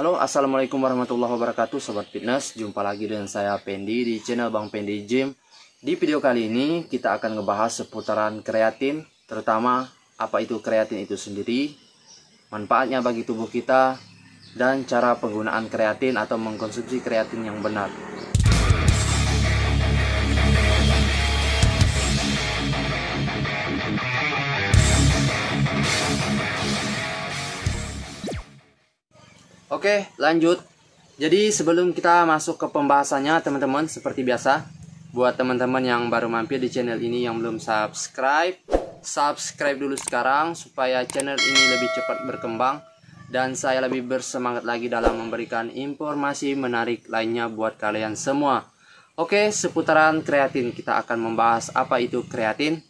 Halo assalamualaikum warahmatullahi wabarakatuh sobat fitness jumpa lagi dengan saya Pendi di channel Bang Pendi Gym di video kali ini kita akan ngebahas seputaran kreatin terutama apa itu kreatin itu sendiri manfaatnya bagi tubuh kita dan cara penggunaan kreatin atau mengkonsumsi kreatin yang benar Oke, lanjut. Jadi sebelum kita masuk ke pembahasannya teman-teman seperti biasa buat teman-teman yang baru mampir di channel ini yang belum subscribe, subscribe dulu sekarang supaya channel ini lebih cepat berkembang dan saya lebih bersemangat lagi dalam memberikan informasi menarik lainnya buat kalian semua. Oke, seputaran kreatin kita akan membahas apa itu kreatin.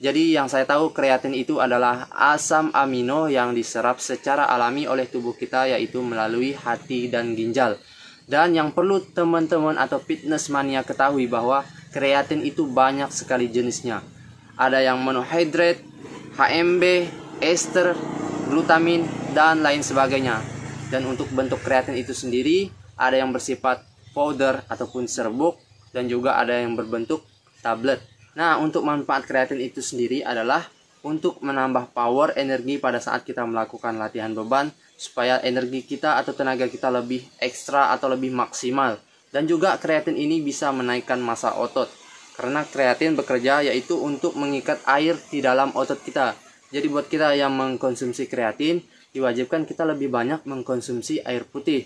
Jadi yang saya tahu kreatin itu adalah asam amino yang diserap secara alami oleh tubuh kita yaitu melalui hati dan ginjal. Dan yang perlu teman-teman atau fitness mania ketahui bahwa kreatin itu banyak sekali jenisnya. Ada yang monohydrate, HMB, ester, glutamin, dan lain sebagainya. Dan untuk bentuk kreatin itu sendiri ada yang bersifat powder ataupun serbuk dan juga ada yang berbentuk tablet. Nah, untuk manfaat kreatin itu sendiri adalah untuk menambah power energi pada saat kita melakukan latihan beban supaya energi kita atau tenaga kita lebih ekstra atau lebih maksimal. Dan juga kreatin ini bisa menaikkan massa otot karena kreatin bekerja yaitu untuk mengikat air di dalam otot kita. Jadi buat kita yang mengkonsumsi kreatin diwajibkan kita lebih banyak mengkonsumsi air putih.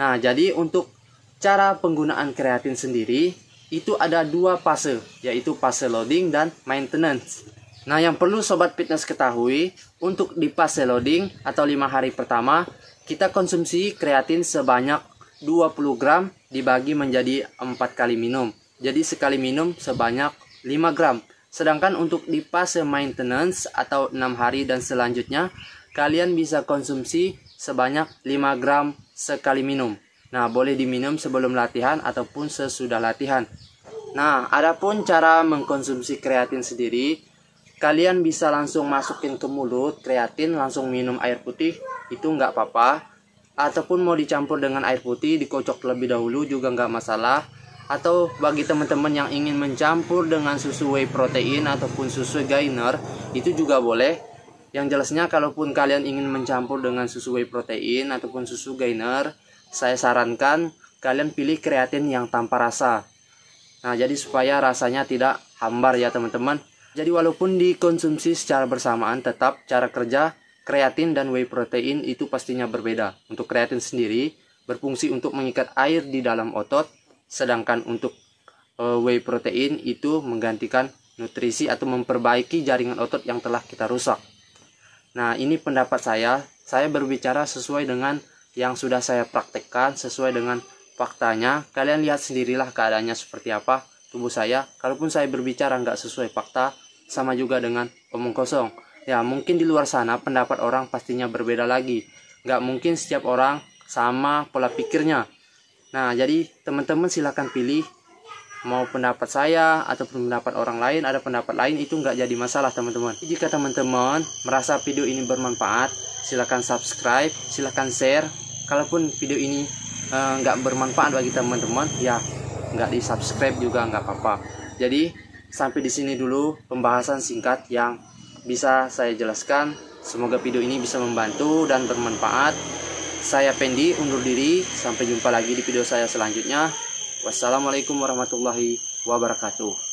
Nah, jadi untuk cara penggunaan kreatin sendiri itu ada dua fase, yaitu fase loading dan maintenance. Nah, yang perlu sobat fitness ketahui, untuk di fase loading atau 5 hari pertama, kita konsumsi kreatin sebanyak 20 gram dibagi menjadi 4 kali minum. Jadi sekali minum sebanyak 5 gram. Sedangkan untuk di fase maintenance atau 6 hari dan selanjutnya, kalian bisa konsumsi sebanyak 5 gram sekali minum. Nah, boleh diminum sebelum latihan ataupun sesudah latihan. Nah, adapun cara mengkonsumsi kreatin sendiri, kalian bisa langsung masukin ke mulut kreatin, langsung minum air putih, itu nggak apa-apa. Ataupun mau dicampur dengan air putih, dikocok lebih dahulu juga nggak masalah. Atau bagi teman-teman yang ingin mencampur dengan susu whey protein ataupun susu gainer, itu juga boleh yang jelasnya kalaupun kalian ingin mencampur dengan susu whey protein ataupun susu gainer saya sarankan kalian pilih kreatin yang tanpa rasa. Nah, jadi supaya rasanya tidak hambar ya teman-teman. Jadi walaupun dikonsumsi secara bersamaan tetap cara kerja kreatin dan whey protein itu pastinya berbeda. Untuk kreatin sendiri berfungsi untuk mengikat air di dalam otot, sedangkan untuk eh, whey protein itu menggantikan nutrisi atau memperbaiki jaringan otot yang telah kita rusak. Nah, ini pendapat saya. Saya berbicara sesuai dengan yang sudah saya praktekkan sesuai dengan faktanya. Kalian lihat sendirilah keadaannya seperti apa tubuh saya. Kalaupun saya berbicara nggak sesuai fakta, sama juga dengan omong kosong. Ya mungkin di luar sana pendapat orang pastinya berbeda lagi. Nggak mungkin setiap orang sama pola pikirnya. Nah jadi teman-teman silahkan pilih mau pendapat saya ataupun pendapat orang lain ada pendapat lain itu nggak jadi masalah teman-teman jika teman-teman merasa video ini bermanfaat silahkan subscribe silahkan share kalaupun video ini eh, nggak uh, bermanfaat bagi teman-teman ya nggak di subscribe juga nggak apa-apa jadi sampai di sini dulu pembahasan singkat yang bisa saya jelaskan semoga video ini bisa membantu dan bermanfaat saya Pendi undur diri sampai jumpa lagi di video saya selanjutnya wassalamualaikum warahmatullahi wabarakatuh